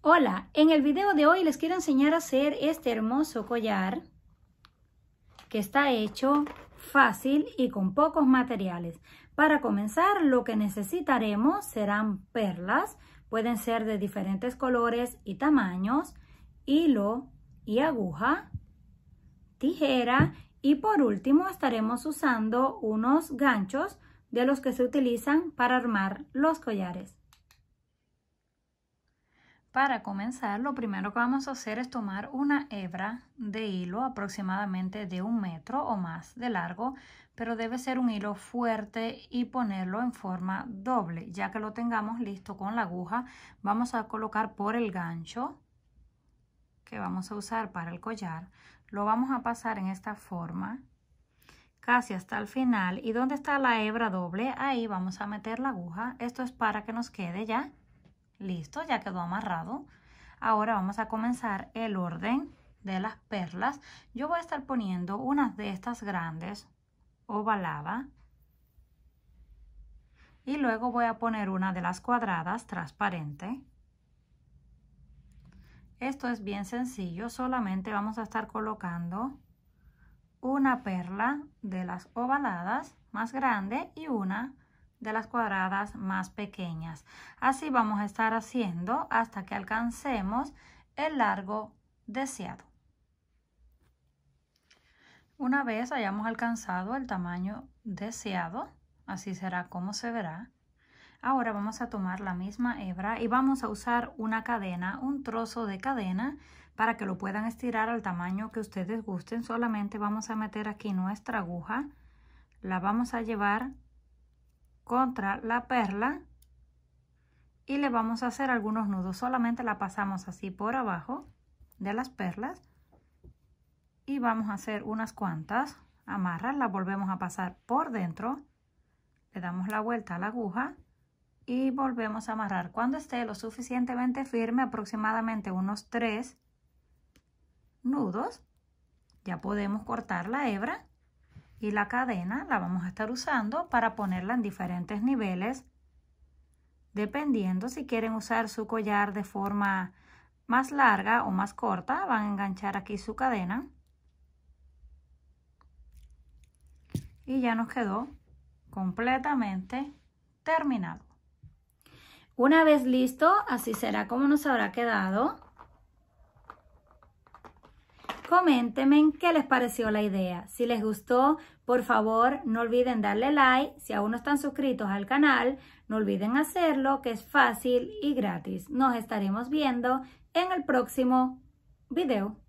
Hola, en el video de hoy les quiero enseñar a hacer este hermoso collar que está hecho fácil y con pocos materiales. Para comenzar lo que necesitaremos serán perlas, pueden ser de diferentes colores y tamaños, hilo y aguja, tijera y por último estaremos usando unos ganchos de los que se utilizan para armar los collares. Para comenzar, lo primero que vamos a hacer es tomar una hebra de hilo aproximadamente de un metro o más de largo, pero debe ser un hilo fuerte y ponerlo en forma doble. Ya que lo tengamos listo con la aguja, vamos a colocar por el gancho que vamos a usar para el collar. Lo vamos a pasar en esta forma casi hasta el final y donde está la hebra doble ahí vamos a meter la aguja esto es para que nos quede ya Listo, ya quedó amarrado. Ahora vamos a comenzar el orden de las perlas. Yo voy a estar poniendo unas de estas grandes ovalada y luego voy a poner una de las cuadradas transparente. Esto es bien sencillo, solamente vamos a estar colocando una perla de las ovaladas más grande y una de las cuadradas más pequeñas. Así vamos a estar haciendo hasta que alcancemos el largo deseado. Una vez hayamos alcanzado el tamaño deseado, así será como se verá. Ahora vamos a tomar la misma hebra y vamos a usar una cadena, un trozo de cadena, para que lo puedan estirar al tamaño que ustedes gusten. Solamente vamos a meter aquí nuestra aguja, la vamos a llevar contra la perla y le vamos a hacer algunos nudos. Solamente la pasamos así por abajo de las perlas y vamos a hacer unas cuantas amarras. La volvemos a pasar por dentro, le damos la vuelta a la aguja y volvemos a amarrar. Cuando esté lo suficientemente firme, aproximadamente unos 3 nudos, ya podemos cortar la hebra y la cadena la vamos a estar usando para ponerla en diferentes niveles dependiendo si quieren usar su collar de forma más larga o más corta van a enganchar aquí su cadena y ya nos quedó completamente terminado una vez listo así será como nos habrá quedado coméntenme qué les pareció la idea. Si les gustó, por favor, no olviden darle like. Si aún no están suscritos al canal, no olviden hacerlo, que es fácil y gratis. Nos estaremos viendo en el próximo video.